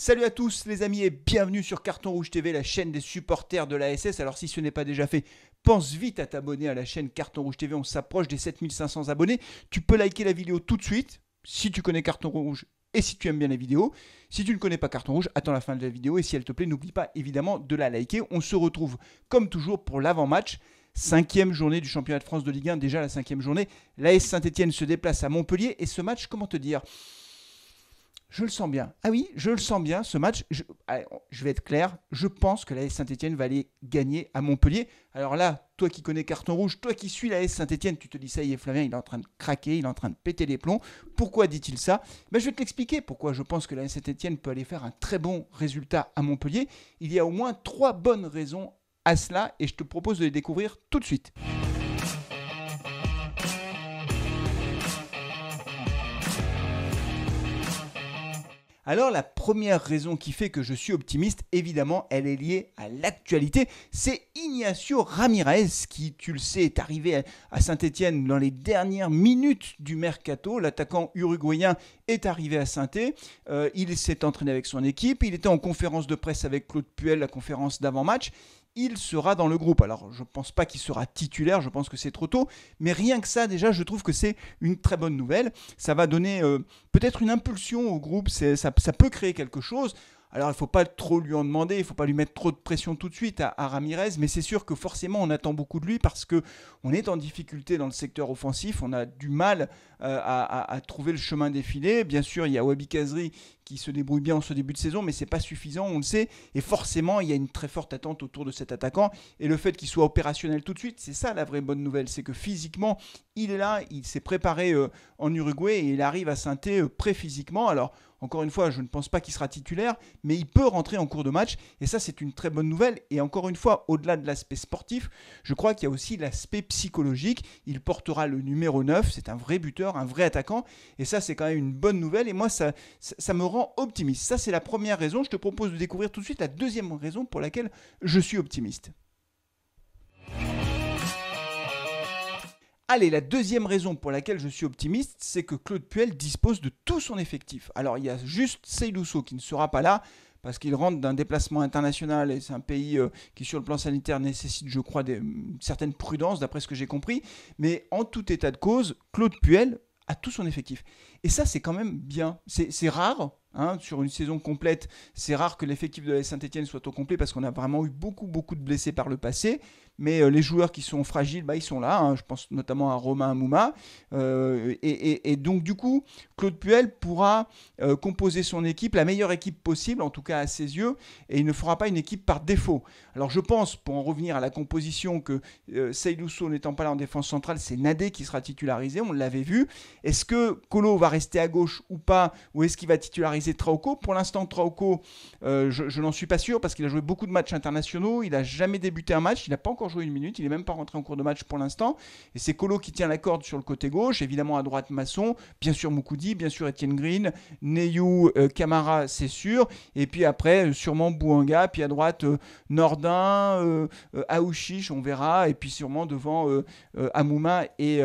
Salut à tous les amis et bienvenue sur Carton Rouge TV, la chaîne des supporters de la Alors si ce n'est pas déjà fait, pense vite à t'abonner à la chaîne Carton Rouge TV, on s'approche des 7500 abonnés. Tu peux liker la vidéo tout de suite, si tu connais Carton Rouge et si tu aimes bien la vidéo. Si tu ne connais pas Carton Rouge, attends la fin de la vidéo et si elle te plaît, n'oublie pas évidemment de la liker. On se retrouve comme toujours pour l'avant-match. Cinquième journée du championnat de France de Ligue 1, déjà la cinquième journée. L'AS Saint-Etienne se déplace à Montpellier et ce match, comment te dire je le sens bien. Ah oui, je le sens bien, ce match. Ah, je, vais être clair, je pense que la S Saint-Etienne va aller gagner à Montpellier. Alors là, toi qui connais Carton Rouge, toi qui suis la S Saint-Etienne, tu te dis ça y est, Flavien, il est en train de craquer, il est en train de péter les plombs. Pourquoi dit-il ça ben, Je vais te l'expliquer pourquoi je pense que la S Saint-Etienne peut aller faire un très bon résultat à Montpellier. Il y a au moins trois bonnes raisons à cela et je te propose de les découvrir tout de suite. Alors la première raison qui fait que je suis optimiste, évidemment, elle est liée à l'actualité. C'est Ignacio Ramirez qui, tu le sais, est arrivé à saint étienne dans les dernières minutes du mercato. L'attaquant uruguayen est arrivé à saint étienne euh, il s'est entraîné avec son équipe. Il était en conférence de presse avec Claude Puel, la conférence d'avant-match il sera dans le groupe. Alors, je ne pense pas qu'il sera titulaire, je pense que c'est trop tôt, mais rien que ça, déjà, je trouve que c'est une très bonne nouvelle. Ça va donner euh, peut-être une impulsion au groupe, ça peut créer quelque chose. Alors, il ne faut pas trop lui en demander, il ne faut pas lui mettre trop de pression tout de suite à, Ramirez, mais c'est sûr que forcément, on attend beaucoup de lui parce qu'on est en difficulté dans le secteur offensif, on a du mal euh, à, trouver le chemin défilé. Bien sûr, il y a Wabi Kazri qui se débrouille bien en ce début de saison, mais c'est pas suffisant, on le sait, et forcément, il y a une très forte attente autour de cet attaquant, et le fait qu'il soit opérationnel tout de suite, c'est ça la vraie bonne nouvelle, c'est que physiquement, il est là, il s'est préparé euh, en Uruguay, et il arrive à synthé euh, pré-physiquement. Alors, encore une fois, je ne pense pas qu'il sera titulaire, mais il peut rentrer en cours de match. Et ça, c'est une très bonne nouvelle. Et encore une fois, au-delà de l'aspect sportif, je crois qu'il y a aussi l'aspect psychologique. Il portera le numéro 9. C'est un vrai buteur, un vrai attaquant. Et ça, c'est quand même une bonne nouvelle. Et moi, ça, ça, me rend optimiste. Ça, c'est la première raison. Je te propose de découvrir tout de suite la deuxième raison pour laquelle je suis optimiste. Allez, la deuxième raison pour laquelle je suis optimiste, c'est que Claude Puel dispose de tout son effectif. Alors il y a juste Seydouceau qui ne sera pas là, parce qu'il rentre d'un déplacement international et c'est un pays euh, qui, sur le plan sanitaire, nécessite, je crois, des, une mm, certaine prudence, d'après ce que j'ai compris. Mais en tout état de cause, Claude Puel a tout son effectif. Et ça, c'est quand même bien. C'est rare. Hein, sur une saison complète, c'est rare que l'effectif de la Saint-Etienne soit au complet parce qu'on a vraiment eu beaucoup, beaucoup de blessés par le passé mais euh, les joueurs qui sont fragiles, bah, ils sont là. Hein. Je pense notamment à Romain Mouma. Euh, et, donc, du coup, Claude Puel pourra euh, composer son équipe, la meilleure équipe possible, en tout cas à ses yeux, et il ne fera pas une équipe par défaut. Alors, je pense, pour en revenir à la composition, que euh, Seylousso n'étant pas là en défense centrale, c'est Nadé qui sera titularisé, on l'avait vu. Est-ce que Colo va rester à gauche ou pas, ou est-ce qu'il va titulariser Trauco Pour l'instant, Trauco, je, je n'en suis pas sûr parce qu'il a joué beaucoup de matchs internationaux, il n'a jamais débuté un match, il n'a pas encore encore une minute, il n'est même pas rentré en cours de match pour l'instant. Et c'est Colo qui tient la corde sur le côté gauche, évidemment à droite Masson, bien sûr Moukoudi, bien sûr Etienne Green, Neyou, Kamara euh, Camara, c'est sûr. Et puis après, euh, sûrement Bouanga, puis à droite euh, Nordin, euh, Aouchiche, on verra. Et puis sûrement devant Amouma et,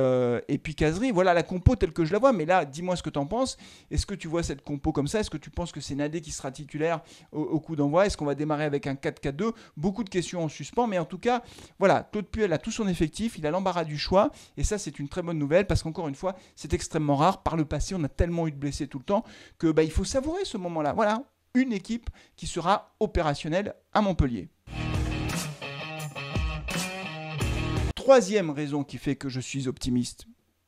puis Kazri. Voilà la compo telle que je la vois. Mais là, dis-moi ce que tu en penses. Est-ce que tu vois cette compo comme ça Est-ce que tu penses que c'est Nadé qui sera titulaire au coup d'envoi Est-ce qu'on va démarrer avec un 4-4-2 Beaucoup de questions en suspens, mais en tout cas, voilà, Claude Puel a tout son effectif, il a l'embarras du choix, et ça c'est une très bonne nouvelle parce qu'encore une fois, c'est extrêmement rare. Par le passé, on a tellement eu de blessés tout le temps que bah, il faut savourer ce moment-là. Voilà, une équipe qui sera opérationnelle à Montpellier. Troisième raison qui fait que je suis optimiste,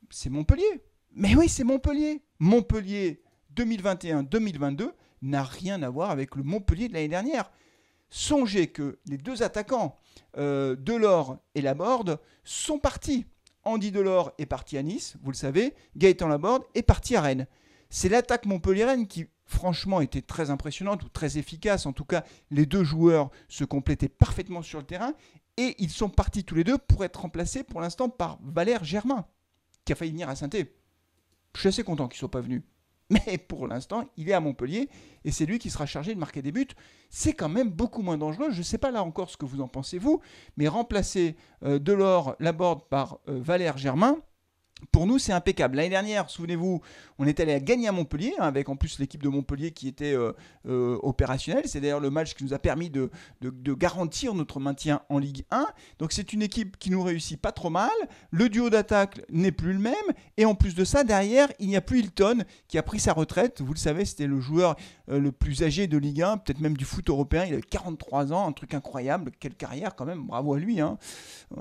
c'est Montpellier. Mais oui, c'est Montpellier. Montpellier 2021-2022 n'a rien à voir avec le Montpellier de l'année dernière. Songez que les deux attaquants, euh, Delors et Laborde, sont partis. Andy Delors est parti à Nice, vous le savez, Gaëtan Laborde est parti à Rennes. C'est l'attaque Montpellier-Rennes qui, franchement, était très impressionnante ou très efficace. En tout cas, les deux joueurs se complétaient parfaitement sur le terrain et ils sont partis tous les deux pour être remplacés pour l'instant par Valère Germain, qui a failli venir à saint Je suis assez content qu'ils ne soient pas venus. Mais pour l'instant, il est à Montpellier et c'est lui qui sera chargé de marquer des buts. C'est quand même beaucoup moins dangereux. Je ne sais pas là encore ce que vous en pensez vous, mais remplacer euh, Delors Laborde par euh, Valère Germain, pour nous, c'est impeccable. L'année dernière, souvenez-vous, on est allé à gagner à Montpellier, hein, avec en plus l'équipe de Montpellier qui était euh, euh, opérationnelle. C'est d'ailleurs le match qui nous a permis de, garantir notre maintien en Ligue 1. Donc c'est une équipe qui nous réussit pas trop mal. Le duo d'attaque n'est plus le même. Et en plus de ça, derrière, il n'y a plus Hilton qui a pris sa retraite. Vous le savez, c'était le joueur euh, le plus âgé de Ligue 1, peut-être même du foot européen. Il avait 43 ans, un truc incroyable. Quelle carrière quand même, bravo à lui. Hein.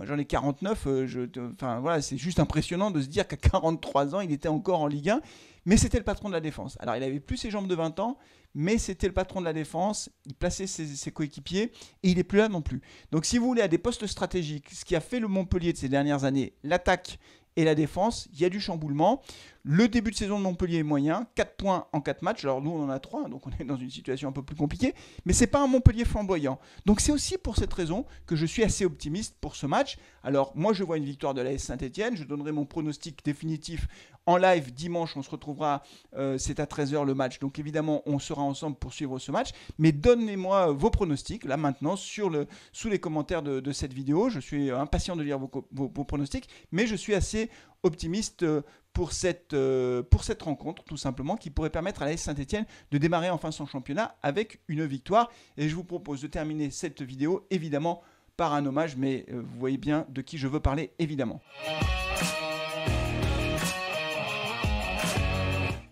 J'en ai 49. Je, enfin voilà, c'est juste impressionnant de se dire qu'à 43 ans, il était encore en Ligue 1, mais c'était le patron de la défense. Alors, il avait plus ses jambes de 20 ans, mais c'était le patron de la défense, il plaçait ses, ses coéquipiers, et il n'est plus là non plus. Donc, si vous voulez, à des postes stratégiques, ce qui a fait le Montpellier de ces dernières années, l'attaque et la défense, il y a du chamboulement. Le début de saison de Montpellier est moyen, 4 points en 4 matchs. Alors nous, on en a 3, donc on est dans une situation un peu plus compliquée, mais ce n'est pas un Montpellier flamboyant. Donc c'est aussi pour cette raison que je suis assez optimiste pour ce match. Alors moi, je vois une victoire de l'AS Saint-Etienne. Je donnerai mon pronostic définitif en live dimanche. On se retrouvera, euh, c'est à 13h le match. Donc évidemment, on sera ensemble pour suivre ce match. Mais donnez-moi vos pronostics là maintenant sur le, sous les commentaires de, cette vidéo. Je suis impatient de lire vos, vos pronostics, mais je suis assez optimiste euh, pour cette, euh, pour cette rencontre, tout simplement, qui pourrait permettre à l'AS Saint-Etienne de démarrer enfin son championnat avec une victoire. Et je vous propose de terminer cette vidéo, évidemment, par un hommage, mais euh, vous voyez bien de qui je veux parler, évidemment.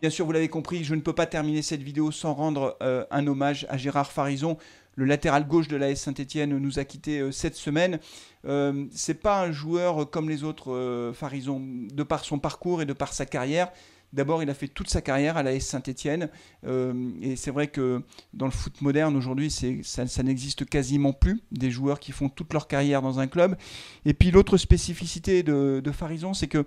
Bien sûr, vous l'avez compris, je ne peux pas terminer cette vidéo sans rendre euh, un hommage à Gérard Farison, le latéral gauche de la l'AS Saint-Etienne nous a quitté euh, cette semaine. Euh, c'est pas un joueur comme les autres euh, de par son parcours et de par sa carrière. D'abord, il a fait toute sa carrière à la l'AS Saint-Etienne. Euh, et c'est vrai que dans le foot moderne, aujourd'hui, ça, n'existe quasiment plus, des joueurs qui font toute leur carrière dans un club. Et puis l'autre spécificité de, Farison, c'est que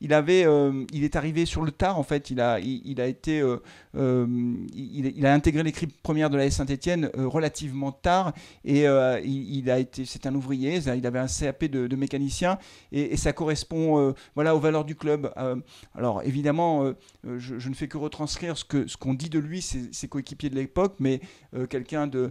il, avait, euh, il est arrivé sur le tard, en fait. Il a, il, a, été, euh, il, a intégré l'équipe première de la S Saint-Etienne relativement tard. Et il, a été, c'est un ouvrier, il avait un CAP de, mécanicien. Et, ça correspond voilà, aux valeurs du club. alors évidemment, euh, euh, je, ne fais que retranscrire ce que ce qu'on dit de lui, ses, coéquipiers de l'époque, mais euh, quelqu'un de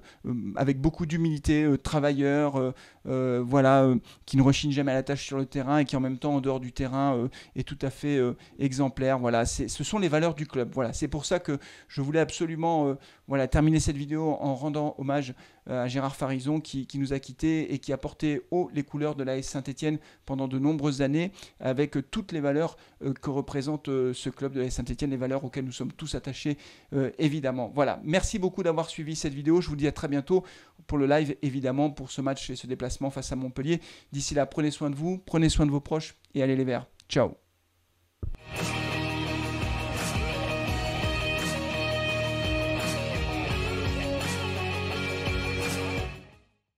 avec beaucoup d'humilité, travailleur, voilà, qui ne rechigne jamais à la tâche sur le terrain et qui en même temps en dehors du terrain est tout à fait exemplaire. Voilà, ce sont les valeurs du club. Voilà, c'est pour ça que je voulais absolument voilà, terminer cette vidéo en rendant hommage euh, à Gérard Farison qui, nous a quittés et qui a porté haut les couleurs de la S Saint-Etienne pendant de nombreuses années avec toutes les valeurs euh, que représente euh, ce club de l'AS Saint-Etienne, les valeurs auxquelles nous sommes tous attachés évidemment. Voilà, merci beaucoup d'avoir suivi cette vidéo. Je vous dis à très bientôt pour le live évidemment, pour ce match et ce déplacement face à Montpellier. D'ici là, prenez soin de vous, prenez soin de vos proches et allez les verts. Ciao